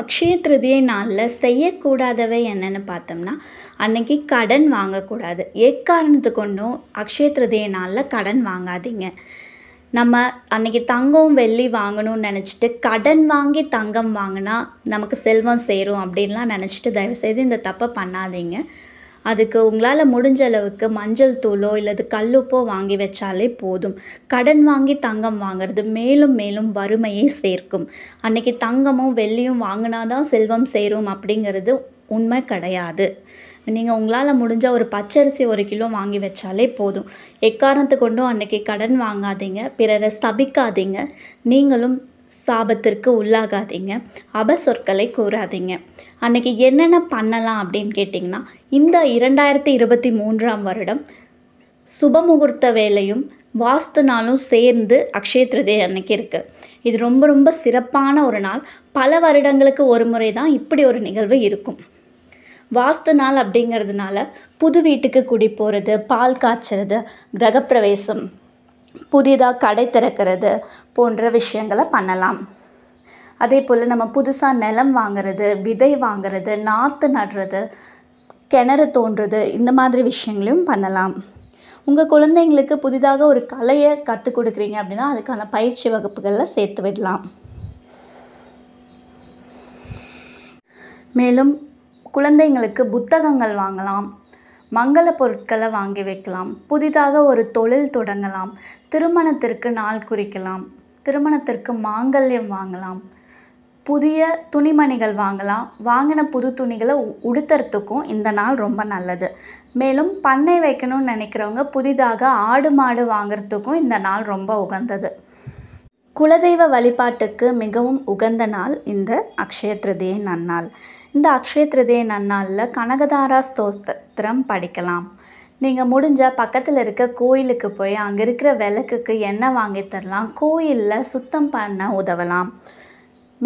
அக்ஷய திருதியை நாளில் செய்யக்கூடாதவை என்னென்னு பார்த்தோம்னா அன்னைக்கு கடன் வாங்கக்கூடாது எக்காரணத்து கொண்டும் அக்ஷய திருதியை நாளில் கடன் வாங்காதீங்க நம்ம அன்னைக்கு தங்கம் வெள்ளி வாங்கணும்னு நினச்சிட்டு கடன் வாங்கி தங்கம் வாங்கினா நமக்கு செல்வம் சேரும் அப்படின்லாம் நினச்சிட்டு தயவுசெய்து இந்த தப்பை பண்ணாதீங்க அதுக்கு உங்களால் முடிஞ்ச அளவுக்கு மஞ்சள் தூளோ இல்லது கல்லுப்போ வாங்கி வச்சாலே போதும் கடன் வாங்கி தங்கம் வாங்குறது மேலும் மேலும் வறுமையை சேர்க்கும் அன்னைக்கு தங்கமும் வெள்ளியும் வாங்கினா தான் செல்வம் சேரும் அப்படிங்கிறது உண்மை கிடையாது நீங்கள் உங்களால் முடிஞ்ச ஒரு பச்சரிசி ஒரு கிலோ வாங்கி வச்சாலே போதும் எக்காரணத்தை கொண்டும் அன்னைக்கு கடன் வாங்காதீங்க பிறரை சபிக்காதீங்க நீங்களும் சாபத்திற்கு உள்ளாகாதீங்க அபசொற்களை கூறாதீங்க அன்றைக்கி என்னென்ன பண்ணலாம் அப்படின்னு கேட்டிங்கன்னா இந்த இரண்டாயிரத்தி இருபத்தி மூன்றாம் வருடம் சுபமுகூர்த்த வேலையும் வாஸ்து நாளும் சேர்ந்து அக்ஷய அன்னைக்கு இருக்குது இது ரொம்ப ரொம்ப சிறப்பான ஒரு நாள் பல வருடங்களுக்கு ஒரு முறை தான் இப்படி ஒரு நிகழ்வு இருக்கும் வாஸ்து நாள் அப்படிங்கிறதுனால புது வீட்டுக்கு குடி போகிறது பால் காய்ச்சறது கிரகப்பிரவேசம் புதிதாக கடை திறக்கிறது போன்ற விஷயங்களை பண்ணலாம் அதே போல் நம்ம புதுசாக நிலம் வாங்கிறது விதை வாங்கிறது நாற்று நடுறது கிணறு தோன்றுறது இந்த மாதிரி விஷயங்களையும் பண்ணலாம் உங்கள் குழந்தைங்களுக்கு புதிதாக ஒரு கலையை கற்றுக் கொடுக்குறீங்க அப்படின்னா அதுக்கான பயிற்சி வகுப்புகளில் சேர்த்து விடலாம் மேலும் குழந்தைங்களுக்கு புத்தகங்கள் வாங்கலாம் மங்கள பொருட்களை வாங்கி வைக்கலாம் புதிதாக ஒரு தொழில் தொடங்கலாம் திருமணத்திற்கு நாள் குறிக்கலாம் திருமணத்திற்கு மாங்கல்யம் வாங்கலாம் புதிய துணிமணிகள் வாங்கலாம் வாங்கின புது துணிகளை உடுத்துறதுக்கும் இந்த நாள் ரொம்ப நல்லது மேலும் பண்ணை வைக்கணும்னு நினைக்கிறவங்க புதிதாக ஆடு மாடு வாங்கிறதுக்கும் இந்த நாள் ரொம்ப உகந்தது குலதெய்வ வழிபாட்டுக்கு மிகவும் உகந்த நாள் இந்த அக்ஷய திருதியை நன்னாள் இந்த அக்ஷயத்ரதே நன்னாளில் கனகதாரா ஸ்தோஸ்திரம் படிக்கலாம் நீங்கள் முடிஞ்சால் பக்கத்தில் இருக்க கோயிலுக்கு போய் அங்கே இருக்கிற விளக்குக்கு எண்ணெய் வாங்கி தரலாம் கோயிலில் சுத்தம் பண்ண உதவலாம்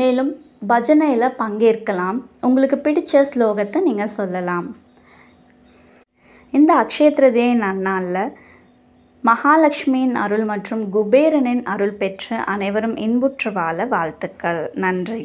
மேலும் பஜனையில் பங்கேற்கலாம் உங்களுக்கு பிடிச்ச ஸ்லோகத்தை நீங்கள் சொல்லலாம் இந்த அக்ஷயத்ரதே நன்னாளில் மகாலட்சுமியின் அருள் மற்றும் குபேரனின் அருள் பெற்று அனைவரும் இன்புற்று வாழ வாழ்த்துக்கள் நன்றி